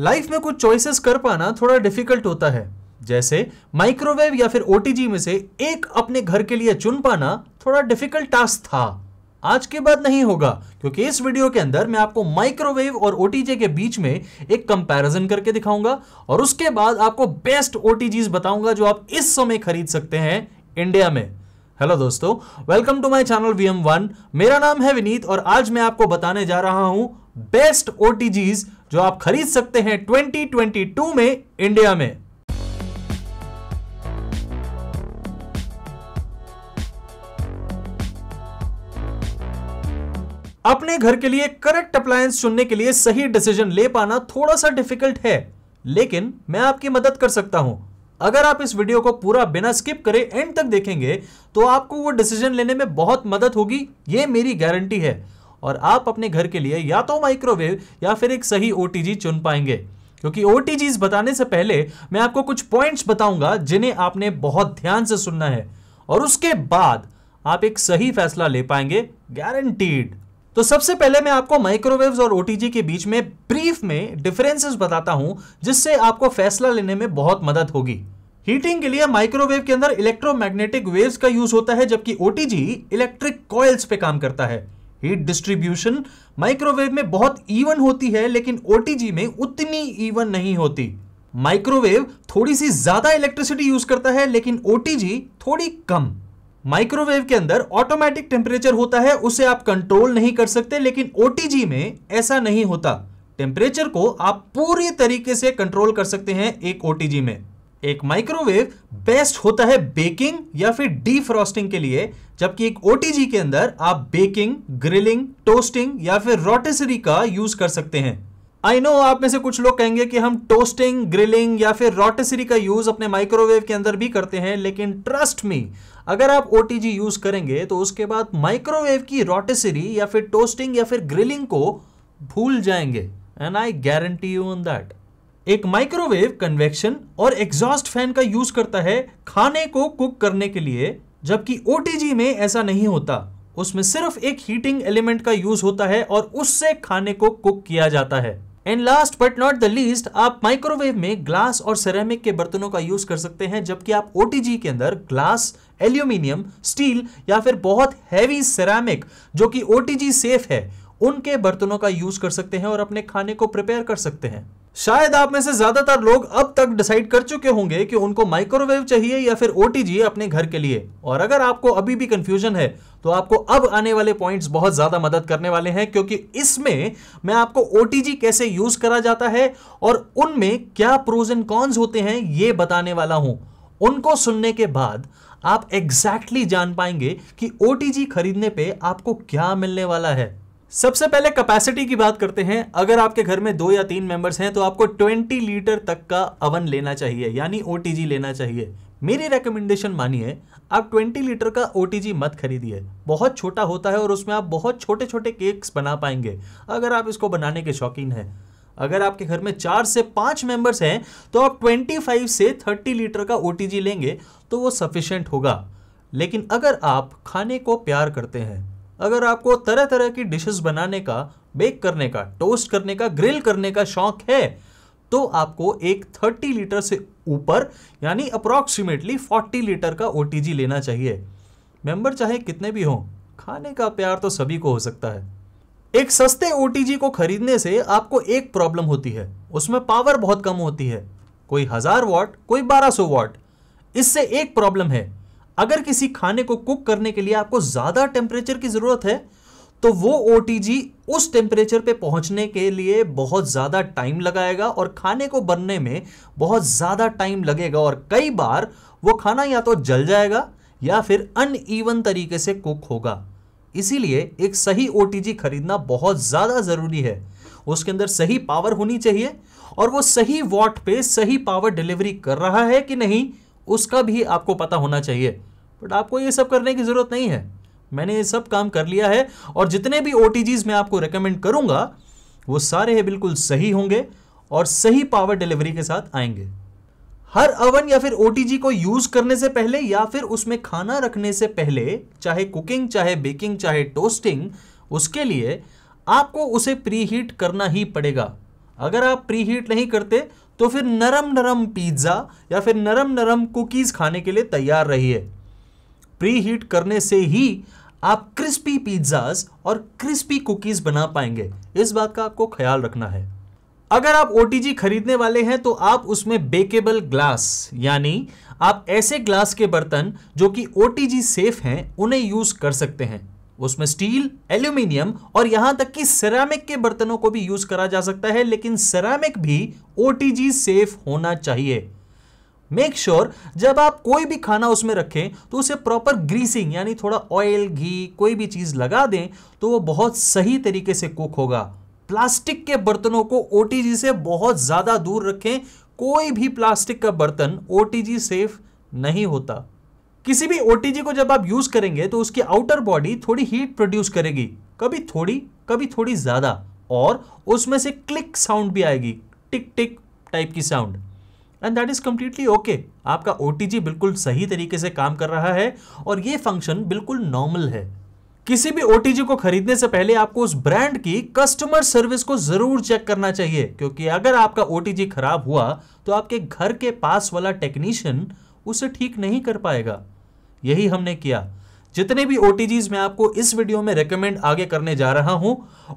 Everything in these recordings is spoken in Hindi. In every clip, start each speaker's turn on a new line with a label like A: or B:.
A: लाइफ में कुछ चॉइसेस कर पाना थोड़ा डिफिकल्ट होता है जैसे माइक्रोवेव या फिर ओटीजी में से एक अपने घर के लिए चुन पाना थोड़ा डिफिकल्ट टास्क था आज के बाद नहीं होगा क्योंकि इस वीडियो के अंदर मैं आपको माइक्रोवेव और ओटीजे के बीच में एक कंपैरिजन करके दिखाऊंगा और उसके बाद आपको बेस्ट ओटीजी बताऊंगा जो आप इस समय खरीद सकते हैं इंडिया में हेलो दोस्तों welcome to my channel VM one मेरा नाम है विनीत और आज मैं आपको बताने जा रहा हूं बेस्ट ओटीजीज जो आप खरीद सकते हैं 2022 में इंडिया में अपने घर के लिए करेक्ट अप्लायंस चुनने के लिए सही डिसीजन ले पाना थोड़ा सा डिफिकल्ट है लेकिन मैं आपकी मदद कर सकता हूं अगर आप इस वीडियो को पूरा बिना स्किप करे एंड तक देखेंगे तो आपको वो डिसीजन लेने में बहुत मदद होगी ये मेरी गारंटी है और आप अपने घर के लिए या तो माइक्रोवेव या फिर एक सही ओ चुन पाएंगे क्योंकि ओ बताने से पहले मैं आपको कुछ पॉइंट्स बताऊंगा जिन्हें आपने बहुत ध्यान से सुनना है और उसके बाद आप एक सही फैसला ले पाएंगे गारंटीड तो सबसे पहले मैं आपको माइक्रोवेव्स और ओटीजी के बीच में ब्रीफ में डिफरेंसेस बताता हूं जिससे आपको फैसला लेने में बहुत मदद होगी हीटिंग के लिए माइक्रोवेव के अंदर इलेक्ट्रोमैग्नेटिक वेव्स का यूज होता है जबकि ओटीजी इलेक्ट्रिक कॉयल्स पे काम करता है हीट डिस्ट्रीब्यूशन माइक्रोवेव में बहुत इवन होती है लेकिन ओटीजी में उतनी इवन नहीं होती माइक्रोवेव थोड़ी सी ज्यादा इलेक्ट्रिसिटी यूज करता है लेकिन ओटीजी थोड़ी कम माइक्रोवेव के अंदर ऑटोमेटिक टेम्परेचर होता है उसे आप कंट्रोल नहीं कर सकते लेकिन ओटीजी में ऐसा नहीं होता टेम्परेचर को आप पूरी तरीके से कंट्रोल कर सकते हैं एक ओटीजी में एक माइक्रोवेव बेस्ट होता है बेकिंग या फिर डीफ्रॉस्टिंग के लिए जबकि एक ओटीजी के अंदर आप बेकिंग ग्रिलिंग टोस्टिंग या फिर रोटेसरी का यूज कर सकते हैं आई नो आप में से कुछ लोग कहेंगे कि हम टोस्टिंग ग्रिलिंग या फिर रोटेसरी का यूज अपने माइक्रोवेव के अंदर भी करते हैं लेकिन ट्रस्ट मी अगर आप ओ यूज करेंगे तो उसके बाद माइक्रोवेव की रोटेसरी या फिर टोस्टिंग या फिर ग्रिलिंग को भूल जाएंगे and I guarantee you on that एक माइक्रोवेव कन्वेक्शन और एग्जॉस्ट फैन का यूज करता है खाने को कुक करने के लिए जबकि ओ में ऐसा नहीं होता उसमें सिर्फ एक हीटिंग एलिमेंट का यूज होता है और उससे खाने को कुक किया जाता है and last but not the least आप माइक्रोवेव में ग्लास और सेरेमिक के बर्तनों का यूज कर सकते हैं जबकि आप ओ के अंदर ग्लास एल्यूमिनियम स्टील या फिर बहुत हैवी सेरेमिक जो कि ओ सेफ है उनके बर्तनों का यूज कर सकते हैं और अपने खाने को प्रिपेयर कर सकते हैं शायद आप में से ज्यादातर लोग अब तक डिसाइड कर चुके होंगे कि उनको माइक्रोवेव चाहिए या फिर ओ अपने घर के लिए और अगर आपको अभी भी कंफ्यूजन है तो आपको अब आने वाले पॉइंट्स बहुत ज्यादा मदद करने वाले हैं क्योंकि इसमें मैं आपको ओ कैसे यूज करा जाता है और उनमें क्या प्रोज एंड कॉन्स होते हैं ये बताने वाला हूं उनको सुनने के बाद आप एग्जैक्टली exactly जान पाएंगे कि ओ खरीदने पर आपको क्या मिलने वाला है सबसे पहले कैपेसिटी की बात करते हैं अगर आपके घर में दो या तीन मेंबर्स हैं तो आपको 20 लीटर तक का अवन लेना चाहिए यानी ओ लेना चाहिए मेरी रिकमेंडेशन मानिए आप 20 लीटर का ओ मत खरीदिए बहुत छोटा होता है और उसमें आप बहुत छोटे छोटे केक्स बना पाएंगे अगर आप इसको बनाने के शौकीन हैं अगर आपके घर में चार से पाँच मेंबर्स हैं तो आप 25 से 30 लीटर का ओ लेंगे तो वो सफिशेंट होगा लेकिन अगर आप खाने को प्यार करते हैं अगर आपको तरह तरह की डिशेस बनाने का बेक करने का टोस्ट करने का ग्रिल करने का शौक है तो आपको एक 30 लीटर से ऊपर यानी अप्रॉक्सीमेटली 40 लीटर का ओ लेना चाहिए मेंबर चाहे कितने भी हों खाने का प्यार तो सभी को हो सकता है एक सस्ते ओ को खरीदने से आपको एक प्रॉब्लम होती है उसमें पावर बहुत कम होती है कोई हज़ार वॉट कोई बारह सौ वॉट इससे एक प्रॉब्लम है अगर किसी खाने को कुक करने के लिए आपको ज़्यादा टेम्परेचर की ज़रूरत है तो वो ओ उस टेम्परेचर पे पहुंचने के लिए बहुत ज़्यादा टाइम लगाएगा और खाने को बनने में बहुत ज़्यादा टाइम लगेगा और कई बार वो खाना या तो जल जाएगा या फिर अनइवन तरीके से कुक होगा इसीलिए एक सही ओ खरीदना बहुत ज़्यादा ज़रूरी है उसके अंदर सही पावर होनी चाहिए और वो सही वॉट पे सही पावर डिलीवरी कर रहा है कि नहीं उसका भी आपको पता होना चाहिए बट आपको ये सब करने की ज़रूरत नहीं है मैंने ये सब काम कर लिया है और जितने भी ओ मैं आपको रिकमेंड करूँगा वो सारे है बिल्कुल सही होंगे और सही पावर डिलीवरी के साथ आएंगे हर अवन या फिर ओ को यूज़ करने से पहले या फिर उसमें खाना रखने से पहले चाहे कुकिंग चाहे बेकिंग चाहे टोस्टिंग उसके लिए आपको उसे प्री हीट करना ही पड़ेगा अगर आप प्री हीट नहीं करते तो फिर नरम नरम पिज्ज़ा या फिर नरम नरम कुकीज़ खाने के लिए तैयार रहिए प्री हीट करने से ही आप क्रिस्पी पिज्ज़ाज और क्रिस्पी कुकीज़ बना पाएंगे इस बात का आपको ख्याल रखना है अगर आप ओ खरीदने वाले हैं तो आप उसमें बेकेबल ग्लास यानी आप ऐसे ग्लास के बर्तन जो कि ओ सेफ हैं उन्हें यूज़ कर सकते हैं उसमें स्टील एल्यूमिनियम और यहां तक कि सेरामिक के बर्तनों को भी यूज करा जा सकता है लेकिन सेरामिक भी ओटीजी सेफ होना चाहिए मेक श्योर sure, जब आप कोई भी खाना उसमें रखें तो उसे प्रॉपर ग्रीसिंग यानी थोड़ा ऑयल घी कोई भी चीज़ लगा दें तो वो बहुत सही तरीके से कुक होगा प्लास्टिक के बर्तनों को ओ से बहुत ज़्यादा दूर रखें कोई भी प्लास्टिक का बर्तन ओ सेफ नहीं होता किसी भी ओटीजी को जब आप यूज करेंगे तो उसकी आउटर बॉडी थोड़ी हीट प्रोड्यूस करेगी कभी थोड़ी कभी थोड़ी ज्यादा और उसमें से क्लिक साउंड भी आएगी टिक टिक टाइप की sound and that is completely okay आपका ओ बिल्कुल सही तरीके से काम कर रहा है और ये फंक्शन बिल्कुल नॉर्मल है किसी भी ओ को खरीदने से पहले आपको उस ब्रांड की कस्टमर सर्विस को जरूर चेक करना चाहिए क्योंकि अगर आपका ओ खराब हुआ तो आपके घर के पास वाला टेक्नीशियन उसे ठीक नहीं कर पाएगा यही हमने किया जितने भी ओ मैं आपको इस वीडियो में रिकमेंड आगे करने जा रहा हूं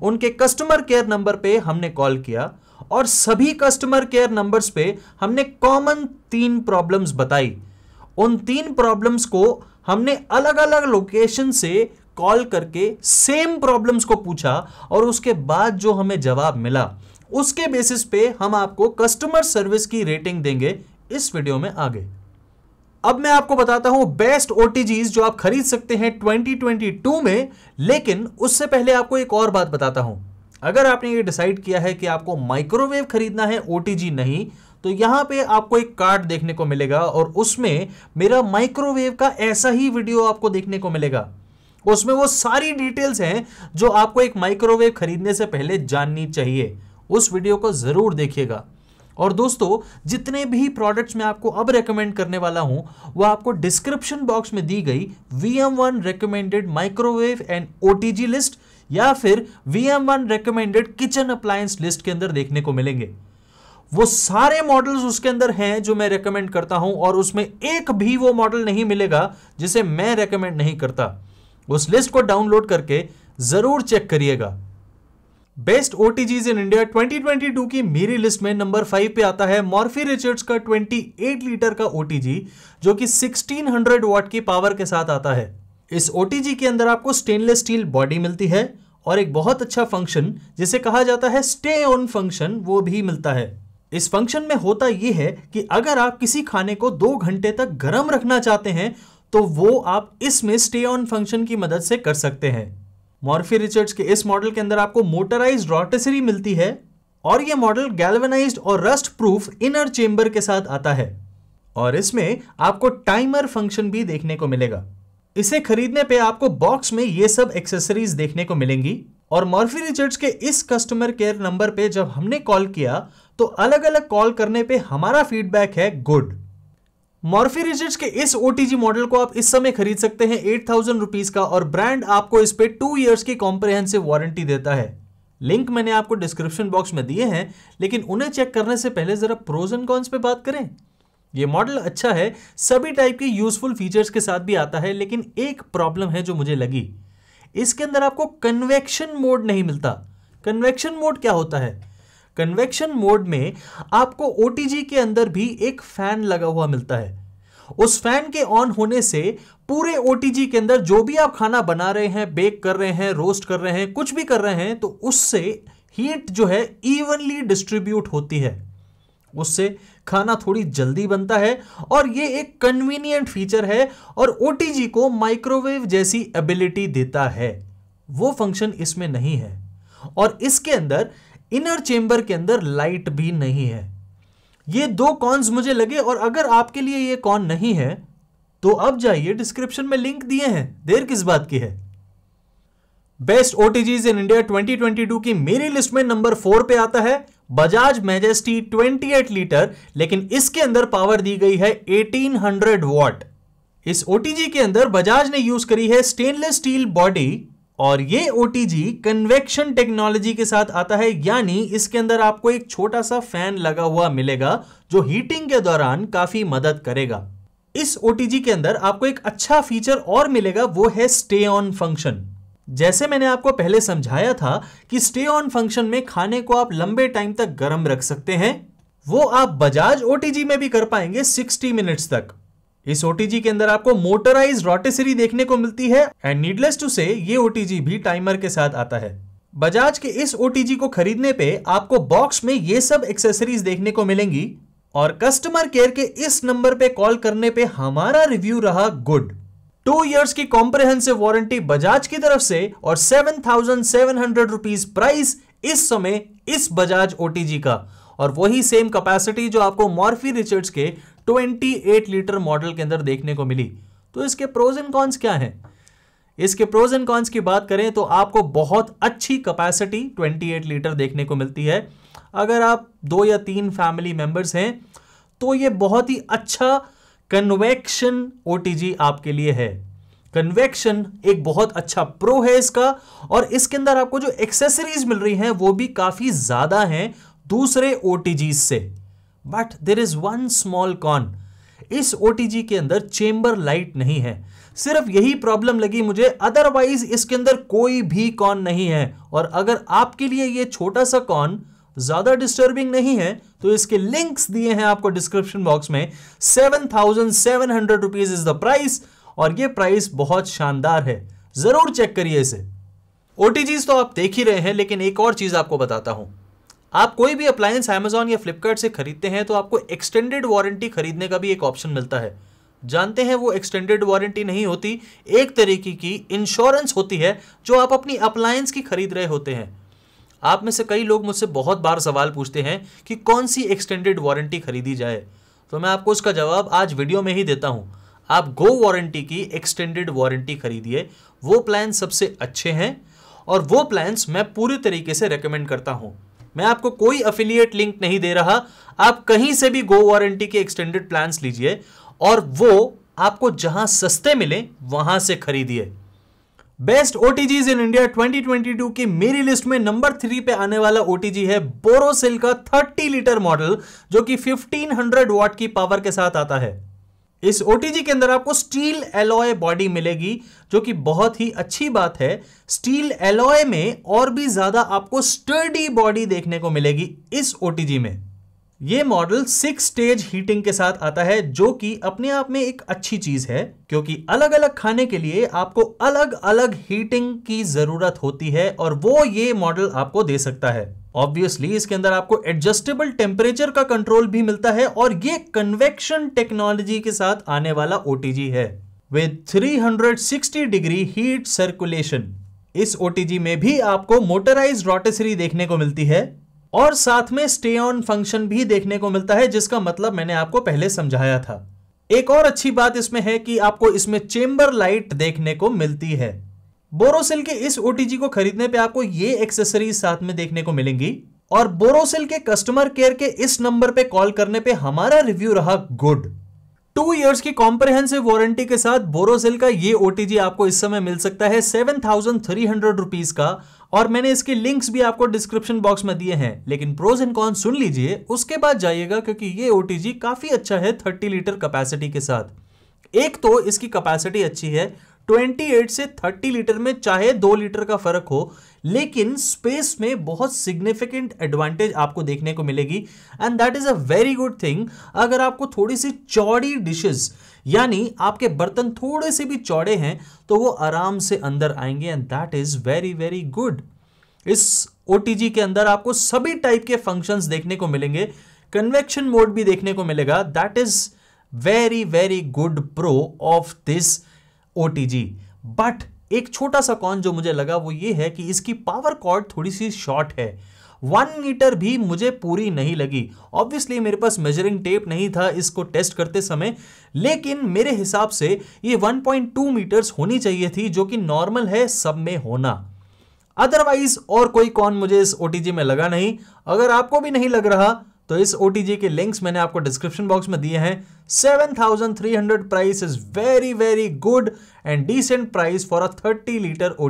A: उनके कस्टमर केयर नंबर पे हमने कॉल किया और सभी कस्टमर केयर नंबर्स पे हमने कॉमन तीन प्रॉब्लम्स बताई उन तीन प्रॉब्लम्स को हमने अलग अलग लोकेशन से कॉल करके सेम प्रॉब्लम्स को पूछा और उसके बाद जो हमें जवाब मिला उसके बेसिस पे हम आपको कस्टमर सर्विस की रेटिंग देंगे इस वीडियो में आगे अब मैं आपको बताता हूं बेस्ट ओटीजीज जो आप खरीद सकते हैं 2022 में लेकिन उससे पहले आपको एक और बात बताता हूं अगर आपने ये डिसाइड किया है कि आपको माइक्रोवेव खरीदना है ओटीजी नहीं तो यहां पे आपको एक कार्ड देखने को मिलेगा और उसमें मेरा माइक्रोवेव का ऐसा ही वीडियो आपको देखने को मिलेगा उसमें वो सारी डिटेल्स हैं जो आपको एक माइक्रोवेव खरीदने से पहले जाननी चाहिए उस वीडियो को ज़रूर देखिएगा और दोस्तों जितने भी प्रोडक्ट्स मैं आपको अब रेकमेंड करने वाला हूं वह आपको डिस्क्रिप्शन बॉक्स में दी गई V M one recommended microwave and ओ लिस्ट या फिर V M one recommended kitchen appliance list के अंदर देखने को मिलेंगे वो सारे मॉडल्स उसके अंदर हैं जो मैं रेकमेंड करता हूं और उसमें एक भी वो मॉडल नहीं मिलेगा जिसे मैं रेकमेंड नहीं करता उस लिस्ट को डाउनलोड करके ज़रूर चेक करिएगा बेस्ट ओ इन इंडिया 2022 की मेरी लिस्ट में नंबर फाइव पे आता है मॉर्फी रिचर्ड्स का 28 लीटर का ओ जो कि 1600 वॉट की पावर के साथ आता है इस ओ के अंदर आपको स्टेनलेस स्टील बॉडी मिलती है और एक बहुत अच्छा फंक्शन जिसे कहा जाता है स्टे ऑन फंक्शन वो भी मिलता है इस फंक्शन में होता यह है कि अगर आप किसी खाने को दो घंटे तक गर्म रखना चाहते हैं तो वो आप इसमें स्टे ऑन फंक्शन की मदद से कर सकते हैं मॉर्फी रिचर्ड्स के इस मॉडल के अंदर आपको मोटराइज रोटेसरी मिलती है और यह मॉडल गैल्वेनाइज्ड और रस्ट प्रूफ इनर चेम्बर के साथ आता है और इसमें आपको टाइमर फंक्शन भी देखने को मिलेगा इसे खरीदने पे आपको बॉक्स में ये सब एक्सेसरीज देखने को मिलेंगी और मॉर्फी रिचर्ड्स के इस कस्टमर केयर नंबर पे जब हमने कॉल किया तो अलग अलग कॉल करने पे हमारा फीडबैक है गुड मॉर्फी रिजर्ट के इस ओटीजी मॉडल को आप इस समय खरीद सकते हैं एट थाउजेंड रुपीज का और ब्रांड आपको इस पर टू ईयर्स की कॉम्प्रिहेंसिव वारंटी देता है लिंक मैंने आपको डिस्क्रिप्शन बॉक्स में दिए हैं लेकिन उन्हें चेक करने से पहले जरा प्रोज एंड कॉन्स पे बात करें ये मॉडल अच्छा है सभी टाइप के यूजफुल फीचर्स के साथ भी आता है लेकिन एक प्रॉब्लम है जो मुझे लगी इसके अंदर आपको कन्वेक्शन मोड नहीं मिलता कन्वेक्शन मोड क्या होता है कन्वेक्शन मोड में आपको ओ के अंदर भी एक फैन लगा हुआ मिलता है उस फैन के ऑन होने से पूरे ओ के अंदर जो भी आप खाना बना रहे हैं बेक कर रहे हैं रोस्ट कर रहे हैं कुछ भी कर रहे हैं तो उससे हीट जो है इवनली डिस्ट्रीब्यूट होती है उससे खाना थोड़ी जल्दी बनता है और ये एक कन्वीनियंट फीचर है और ओ को माइक्रोवेव जैसी एबिलिटी देता है वो फंक्शन इसमें नहीं है और इसके अंदर इनर चेंबर के अंदर लाइट भी नहीं है ये दो कॉन्स मुझे लगे और अगर आपके लिए ये कॉन नहीं है तो अब जाइए डिस्क्रिप्शन में लिंक दिए हैं देर किस बात की है बेस्ट ओटीजी इन इंडिया 2022 की मेरी लिस्ट में नंबर फोर पे आता है बजाज मेजेस्टी 28 लीटर लेकिन इसके अंदर पावर दी गई है 1800 वॉट इस ओटीजी के अंदर बजाज ने यूज करी है स्टेनलेस स्टील बॉडी और ये ओ कन्वेक्शन टेक्नोलॉजी के साथ आता है यानी इसके अंदर आपको एक छोटा सा फैन लगा हुआ मिलेगा जो हीटिंग के दौरान काफी मदद करेगा इस ओ के अंदर आपको एक अच्छा फीचर और मिलेगा वो है स्टे ऑन फंक्शन जैसे मैंने आपको पहले समझाया था कि स्टे ऑन फंक्शन में खाने को आप लंबे टाइम तक गर्म रख सकते हैं वो आप बजाज ओ में भी कर पाएंगे 60 मिनट्स तक इस ओटीजी के अंदर आपको मोटराइज रोटेसरी देखने को मिलती है एंड नीडलेस टू से ये ओटीजी भी टाइमर के साथ आता है बजाज के इस ओटीजी को खरीदने पे आपको बॉक्स में ये सब एक्सेसरीज देखने को मिलेंगी और कस्टमर केयर के इस नंबर पे कॉल करने पे हमारा रिव्यू रहा गुड टू इयर्स की कॉम्प्रहेंसिव वारंटी बजाज की तरफ से और seven thousand seven hundred rupees price इस समय इस बजाज ओटीजी का और वही सेम कैपेसिटी जो आपको मॉर्फी रिचर्ड्स के 28 लीटर मॉडल के अंदर देखने को मिली तो इसके प्रोज एंड कॉन्स क्या है इसके प्रोज एंड कॉन्स की बात करें तो आपको बहुत अच्छी कैपेसिटी 28 लीटर देखने को मिलती है अगर आप दो या तीन फैमिली मेंबर्स हैं तो ये बहुत ही अच्छा कन्वेक्शन ओ आपके लिए है कन्वेक्शन एक बहुत अच्छा प्रो है इसका और इसके अंदर आपको जो एक्सेसरीज मिल रही हैं वो भी काफ़ी ज़्यादा हैं दूसरे ओ से but there is one small con इस ओ के अंदर चेम्बर लाइट नहीं है सिर्फ यही प्रॉब्लम लगी मुझे अदरवाइज इसके अंदर कोई भी कॉन नहीं है और अगर आपके लिए ये छोटा सा कॉन ज्यादा डिस्टर्बिंग नहीं है तो इसके लिंक्स दिए हैं आपको डिस्क्रिप्शन बॉक्स में seven thousand seven hundred rupees is the price और ये प्राइस बहुत शानदार है जरूर चेक करिए इसे ओ तो आप देख ही रहे हैं लेकिन एक और चीज आपको बताता हूं आप कोई भी अप्लायंस एमेज़ोन या फ्लिपकार्ट से खरीदते हैं तो आपको एक्सटेंडेड वारंटी खरीदने का भी एक ऑप्शन मिलता है जानते हैं वो एक्सटेंडेड वारंटी नहीं होती एक तरीके की इंश्योरेंस होती है जो आप अपनी अप्लायंस की खरीद रहे होते हैं आप में से कई लोग मुझसे बहुत बार सवाल पूछते हैं कि कौन सी एक्सटेंडेड वारंटी खरीदी जाए तो मैं आपको उसका जवाब आज वीडियो में ही देता हूँ आप गो वारंटी की एक्सटेंडेड वारंटी खरीदिए वो प्लान सबसे अच्छे हैं और वो प्लान्स मैं पूरी तरीके से रेकमेंड करता हूँ मैं आपको कोई अफिलियट लिंक नहीं दे रहा आप कहीं से भी गो वारंटी के एक्सटेंडेड प्लान लीजिए और वो आपको जहां सस्ते मिले वहां से खरीदिए बेस्ट ओटीजी इन इंडिया 2022 की मेरी लिस्ट में नंबर थ्री पे आने वाला ओटीजी है बोरोसिल का 30 लीटर मॉडल जो कि 1500 वॉट की पावर के साथ आता है इस ओटीजी के अंदर आपको स्टील एलॉय बॉडी मिलेगी जो कि बहुत ही अच्छी बात है स्टील एलॉय में और भी ज़्यादा आपको स्टर्डी बॉडी देखने को मिलेगी इस ओटीजी में यह मॉडल सिक्स स्टेज हीटिंग के साथ आता है जो कि अपने आप में एक अच्छी चीज़ है क्योंकि अलग अलग खाने के लिए आपको अलग अलग हीटिंग की ज़रूरत होती है और वो ये मॉडल आपको दे सकता है ऑब्वियसली इसके अंदर आपको एडजस्टेबल टेम्परेचर का कंट्रोल भी मिलता है और ये कन्वेक्शन टेक्नोलॉजी के साथ आने वाला ओ है विद 360 डिग्री हीट सर्कुलेशन इस ओ में भी आपको मोटराइज रोटेसरी देखने को मिलती है और साथ में स्टे ऑन फंक्शन भी देखने को मिलता है जिसका मतलब मैंने आपको पहले समझाया था एक और अच्छी बात इसमें है कि आपको इसमें चेम्बर लाइट देखने को मिलती है बोरोसिल के इस ओटीजी को खरीदने पे आपको ये एक्सेसरीज साथ में देखने को मिलेंगी और बोरोसिल के कस्टमर केयर के इस नंबर पे कॉल करने पे हमारा रिव्यू रहा गुड टू इयर्स की कॉम्प्रिहेंसिव वारंटी के साथ बोरोसिल का ये ओटीजी आपको इस समय मिल सकता है seven thousand three hundred rupees का और मैंने इसके लिंक्स भी आपको डिस्क्रिप्शन बॉक्स में दिए हैं लेकिन प्रोज एंड कॉन सुन लीजिए उसके बाद जाइएगा क्योंकि ये ओटीजी काफी अच्छा है थर्टी लीटर कैपेसिटी के साथ एक तो इसकी कैपेसिटी अच्छी है 28 से 30 लीटर में चाहे दो लीटर का फर्क हो लेकिन स्पेस में बहुत सिग्निफिकेंट एडवांटेज आपको देखने को मिलेगी and that is a very good thing अगर आपको थोड़ी सी चौड़ी डिशेस यानी आपके बर्तन थोड़े से भी चौड़े हैं तो वो आराम से अंदर आएंगे and that is very very good इस ओ के अंदर आपको सभी टाइप के फंक्शंस देखने को मिलेंगे कन्वेक्शन मोड भी देखने को मिलेगा that is very very good pro of this ओ बट एक छोटा सा कॉन जो मुझे लगा वो ये है कि इसकी पावर कॉर्ड थोड़ी सी शॉर्ट है वन मीटर भी मुझे पूरी नहीं लगी ऑब्वियसली मेरे पास मेजरिंग टेप नहीं था इसको टेस्ट करते समय लेकिन मेरे हिसाब से ये 1.2 मीटर्स होनी चाहिए थी जो कि नॉर्मल है सब में होना अदरवाइज और कोई कॉन मुझे इस ओ में लगा नहीं अगर आपको भी नहीं लग रहा तो इस ओ के लिंक्स मैंने आपको डिस्क्रिप्शन बॉक्स में दिए हैं 7,300 price is very very good and decent price for a 30 litre ओ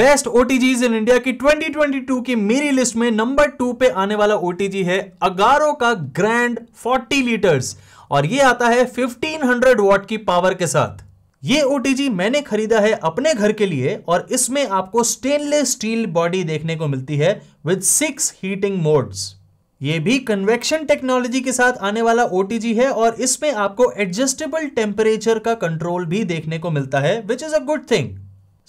A: बेस्ट ओ इन इंडिया की 2022 की मेरी लिस्ट में नंबर टू पे आने वाला ओ है अगारो का ग्रैंड 40 लीटर्स और ये आता है 1500 वॉट की पावर के साथ ये ओ मैंने खरीदा है अपने घर के लिए और इसमें आपको स्टेनलेस स्टील बॉडी देखने को मिलती है विद सिक्स हीटिंग मोड्स ये भी कन्वेक्शन टेक्नोलॉजी के साथ आने वाला ओ है और इसमें आपको एडजस्टेबल टेम्परेचर का कंट्रोल भी देखने को मिलता है which is a good thing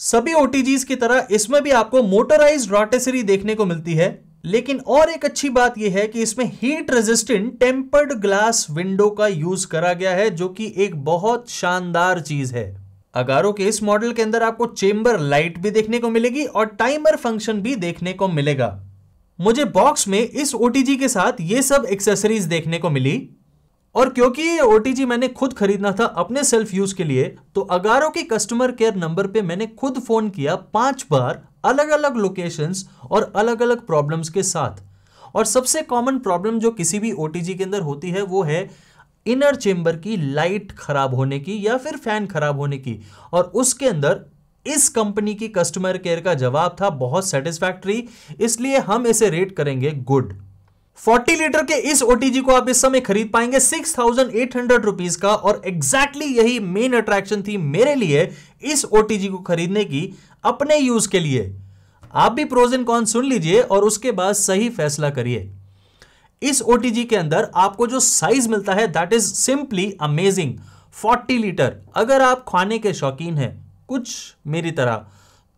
A: सभी ओ की तरह इसमें भी आपको मोटराइज रोटेसरी देखने को मिलती है लेकिन और एक अच्छी बात यह है कि इसमें heat resistant tempered glass window का यूज करा गया है जो कि एक बहुत शानदार चीज है अगारो के इस मॉडल के अंदर आपको चेम्बर लाइट भी देखने को मिलेगी और टाइमर फंक्शन भी देखने को मिलेगा मुझे बॉक्स में इस ओ के साथ ये सब एक्सेसरीज देखने को मिली और क्योंकि ये ओ मैंने खुद खरीदना था अपने सेल्फ यूज के लिए तो अगारो के कस्टमर केयर नंबर पे मैंने खुद फोन किया पांच बार अलग अलग लोकेशंस और अलग अलग प्रॉब्लम्स के साथ और सबसे कॉमन प्रॉब्लम जो किसी भी ओ के अंदर होती है वो है इनर चेम्बर की लाइट खराब होने की या फिर फैन खराब होने की और उसके अंदर इस कंपनी की कस्टमर केयर का जवाब था बहुत सेटिस्फैक्ट्री इसलिए हम इसे रेट करेंगे गुड 40 लीटर के इस ओटीजी को आप इस समय खरीद पाएंगे 6,800 रुपीस का और एग्जैक्टली exactly यही मेन अट्रैक्शन थी मेरे लिए इस ओटीजी को खरीदने की अपने यूज के लिए आप भी प्रोज एंड कॉन सुन लीजिए और उसके बाद सही फैसला करिए इस ओटीजी के अंदर आपको जो साइज मिलता है that is simply amazing 40 litre अगर आप खाने के शौकीन हैं कुछ मेरी तरह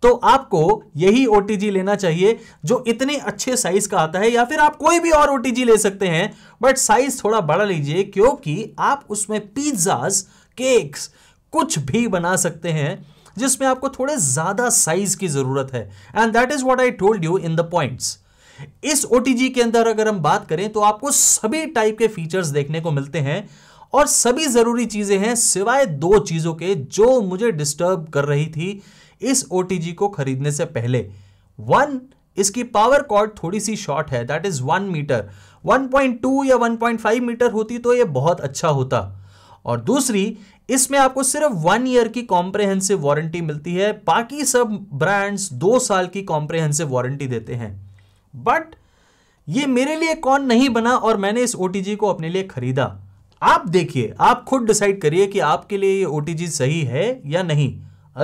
A: तो आपको यही ओ लेना चाहिए जो इतने अच्छे साइज का आता है या फिर आप कोई भी और ओ ले सकते हैं बट साइज थोड़ा बड़ा लीजिए क्योंकि आप उसमें पिज्जाज केक्स कुछ भी बना सकते हैं जिसमें आपको थोड़े ज़्यादा साइज की ज़रूरत है and that is what I told you in the points इस ओ के अंदर अगर हम बात करें तो आपको सभी टाइप के फीचर्स देखने को मिलते हैं और सभी ज़रूरी चीज़ें हैं सिवाय दो चीज़ों के जो मुझे डिस्टर्ब कर रही थी इस ओ को खरीदने से पहले वन इसकी पावर कॉर्ड थोड़ी सी शॉर्ट है दैट इज़ वन मीटर 1.2 या 1.5 मीटर होती तो ये बहुत अच्छा होता और दूसरी इसमें आपको सिर्फ वन ईयर की कॉम्प्रेहेंसिव वारंटी मिलती है बाकी सब ब्रांड्स दो साल की कॉम्प्रहेंसिव वारंटी देते हैं बट ये मेरे लिए कौन नहीं बना और मैंने इस ओ को अपने लिए खरीदा आप देखिए आप खुद डिसाइड करिए कि आपके लिए ये ओ सही है या नहीं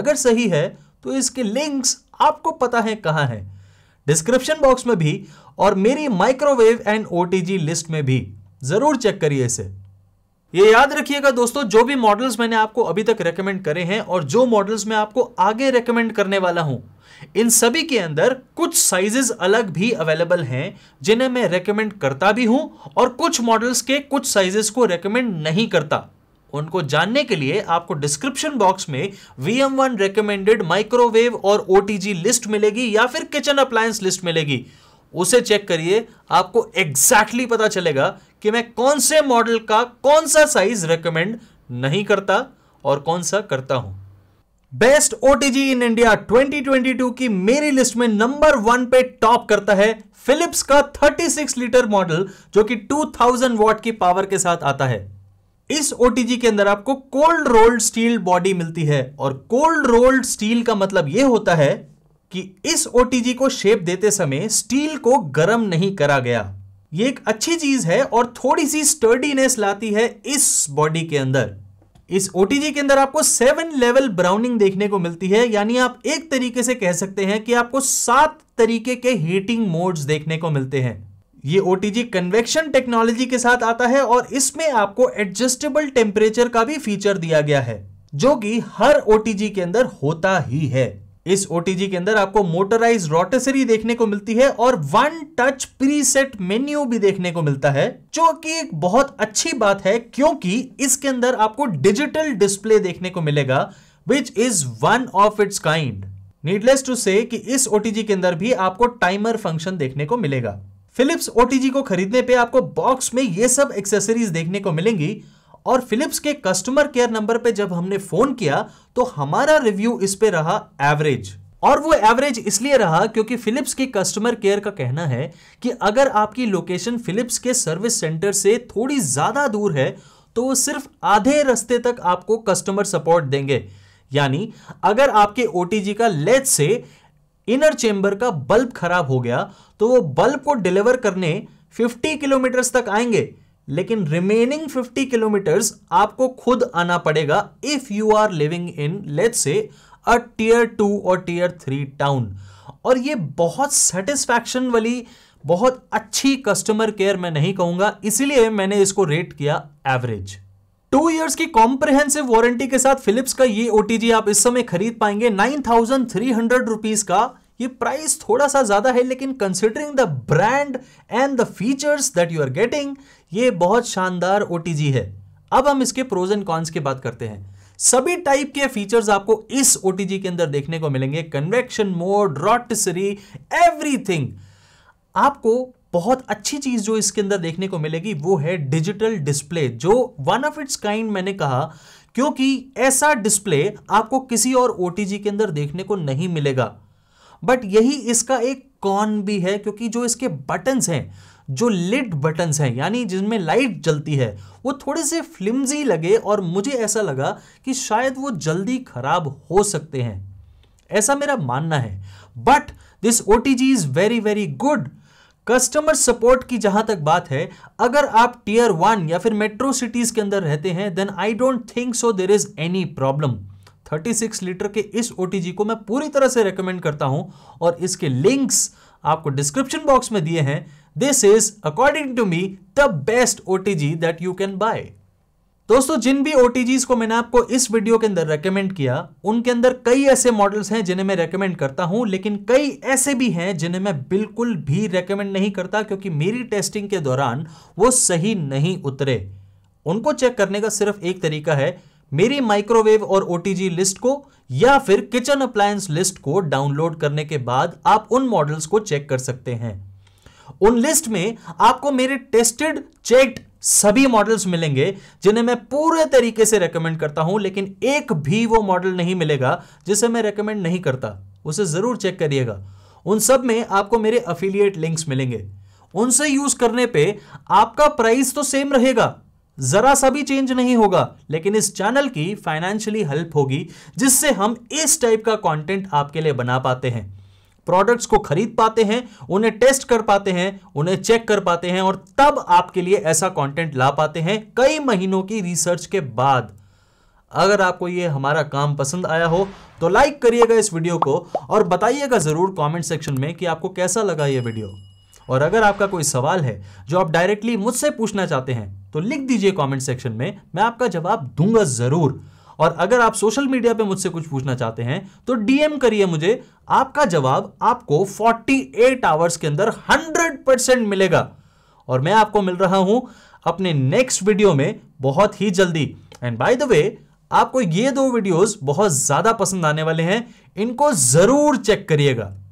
A: अगर सही है तो इसके लिंक्स आपको पता है कहाँ है डिस्क्रिप्शन बॉक्स में भी और मेरी माइक्रोवेव एंड ओ लिस्ट में भी ज़रूर चेक करिए इसे ये याद रखिएगा दोस्तों जो भी मॉडल्स मैंने आपको अभी तक रेकमेंड करे हैं और जो मॉडल्स मैं आपको आगे रेकमेंड करने वाला हूं इन सभी के अंदर कुछ साइजेस अलग भी अवेलेबल हैं जिन्हें मैं रेकमेंड करता भी हूं और कुछ मॉडल्स के कुछ साइजेस को रेकमेंड नहीं करता उनको जानने के लिए आपको डिस्क्रिप्शन बॉक्स में V M one recommended microwave और ओ लिस्ट मिलेगी या फिर किचन अप्लायंस लिस्ट मिलेगी उसे चेक करिए आपको एग्जैक्टली exactly पता चलेगा कि मैं कौन से मॉडल का कौन सा साइज रेकमेंड नहीं करता और कौन सा करता हूं बेस्ट ओटीजी इन इंडिया 2022 की मेरी लिस्ट में नंबर वन पे टॉप करता है फिलिप्स का 36 लीटर मॉडल जो कि 2000 वॉट की पावर के साथ आता है इस ओटीजी के अंदर आपको कोल्ड रोल्ड स्टील बॉडी मिलती है और कोल्ड रोल्ड स्टील का मतलब यह होता है कि इस ओटीजी को शेप देते समय स्टील को गर्म नहीं करा गया ये एक अच्छी चीज है और थोड़ी सी स्टर्डीनेस लाती है इस बॉडी के अंदर इस ओटीजी के अंदर आपको सेवन लेवल ब्राउनिंग देखने को मिलती है यानी आप एक तरीके से कह सकते हैं कि आपको सात तरीके के हीटिंग मोड्स देखने को मिलते हैं ये ओटीजी कन्वेक्शन टेक्नोलॉजी के साथ आता है और इसमें आपको एडजस्टेबल टेम्परेचर का भी फीचर दिया गया है जो कि हर ओटीजी के अंदर होता ही है इस ओटीजी के अंदर आपको मोटराइज रोटेसरी देखने को मिलती है और वन टच प्रीसेट मेन्यू भी देखने को मिलता है जो कि एक बहुत अच्छी बात है क्योंकि इसके अंदर आपको डिजिटल डिस्प्ले देखने को मिलेगा which is one of its kind needless to say कि इस ओटीजी के अंदर भी आपको टाइमर फंक्शन देखने को मिलेगा फिलिप्स ओटीजी को खरीदने पे आपको बॉक्स में ये सब एक्सेसरीज देखने को मिलेंगी और फिलिप्स के कस्टमर केयर नंबर पे जब हमने फोन किया तो हमारा रिव्यू इस पे रहा एवरेज और वो एवरेज इसलिए रहा क्योंकि फिलिप्स के कस्टमर केयर का कहना है कि अगर आपकी लोकेशन फिलिप्स के सर्विस सेंटर से थोड़ी ज़्यादा दूर है तो वो सिर्फ आधे रास्ते तक आपको कस्टमर सपोर्ट देंगे यानी अगर आपके ओ का लेट से इनर चेंबर का बल्ब खराब हो गया तो वो बल्ब को डिलीवर करने 50 किलोमीटर तक आएंगे लेकिन रिमेनिंग 50 किलोमीटर्स आपको खुद आना पड़ेगा if you are living in let's say a tier two और टीयर थ्री टाउन और ये बहुत सेटिस्फैक्शन वाली बहुत अच्छी कस्टमर केयर मैं नहीं कहूंगा इसलिए मैंने इसको रेट किया एवरेज टू इयर्स की कॉम्प्रिहेंसिव वारंटी के साथ फिलिप्स का ये ओटीजी आप इस समय खरीद पाएंगे nine thousand three hundred rupees का ये प्राइस थोड़ा सा ज़्यादा है लेकिन considering the brand and the features that you are getting ये बहुत शानदार ओ है अब हम इसके प्रोज एंड कॉन्स की बात करते हैं सभी टाइप के फीचर्स आपको इस ओ के अंदर देखने को मिलेंगे कन्वेक्शन मोड रॉटरी एवरीथिंग आपको बहुत अच्छी चीज जो इसके अंदर देखने को मिलेगी वो है डिजिटल डिस्प्ले जो वन ऑफ इट्स काइंड मैंने कहा क्योंकि ऐसा डिस्प्ले आपको किसी और ओ के अंदर देखने को नहीं मिलेगा बट यही इसका एक कॉन भी है क्योंकि जो इसके बटन्स हैं जो लिड बटन्स हैं यानी जिनमें लाइट जलती है वो थोड़े से फ्लिमजी लगे और मुझे ऐसा लगा कि शायद वो जल्दी खराब हो सकते हैं ऐसा मेरा मानना है but this O T G is very very good customer support की जहां तक बात है अगर आप टीयर वन या फिर मेट्रो सिटीज के अंदर रहते हैं then I don't think so there is any problem 36 litre के इस ओ को मैं पूरी तरह से रिकमेंड करता हूं और इसके लिंक्स आपको डिस्क्रिप्शन बॉक्स में दिए हैं this is according to me the best O that you can buy दोस्तों जिन भी ओ को मैंने आपको इस वीडियो के अंदर रेकमेंड किया उनके अंदर कई ऐसे मॉडल्स हैं जिन्हें मैं रेकमेंड करता हूं लेकिन कई ऐसे भी हैं जिन्हें मैं बिल्कुल भी रेकमेंड नहीं करता क्योंकि मेरी टेस्टिंग के दौरान वो सही नहीं उतरे उनको चेक करने का सिर्फ एक तरीका है मेरी माइक्रोवेव और ओ लिस्ट को या फिर किचन अप्लायंस लिस्ट को डाउनलोड करने के बाद आप उन मॉडल्स को चेक कर सकते हैं उन लिस्ट में आपको मेरे टेस्टेड चेक्ड सभी मॉडल्स मिलेंगे जिन्हें मैं पूरे तरीके से रेकमेंड करता हूं लेकिन एक भी वो मॉडल नहीं मिलेगा जिसे मैं रेकमेंड नहीं करता उसे जरूर चेक करिएगा उन सब में आपको मेरे अफिलिएट लिंक्स मिलेंगे उनसे यूज करने पे आपका प्राइस तो सेम रहेगा जरा सा भी चेंज नहीं होगा लेकिन इस चैनल की फाइनेंशियली हेल्प होगी जिससे हम इस टाइप का कंटेंट आपके लिए बना पाते हैं प्रोडक्ट्स को खरीद पाते हैं उन्हें टेस्ट कर पाते हैं उन्हें चेक कर पाते हैं और तब आपके लिए ऐसा कंटेंट ला पाते हैं कई महीनों की रिसर्च के बाद अगर आपको ये हमारा काम पसंद आया हो तो लाइक करिएगा इस वीडियो को और बताइएगा ज़रूर कमेंट सेक्शन में कि आपको कैसा लगा ये वीडियो और अगर आपका कोई सवाल है जो आप डायरेक्टली मुझसे पूछना चाहते हैं तो लिख दीजिए कॉमेंट सेक्शन में मैं आपका जवाब दूंगा ज़रूर और अगर आप सोशल मीडिया पे मुझसे कुछ पूछना चाहते हैं तो डीएम करिए मुझे आपका जवाब आपको 48 आवर्स के अंदर 100 परसेंट मिलेगा और मैं आपको मिल रहा हूं अपने नेक्स्ट वीडियो में बहुत ही जल्दी एंड बाय द वे आपको ये दो वीडियोस बहुत ज़्यादा पसंद आने वाले हैं इनको ज़रूर चेक करिएगा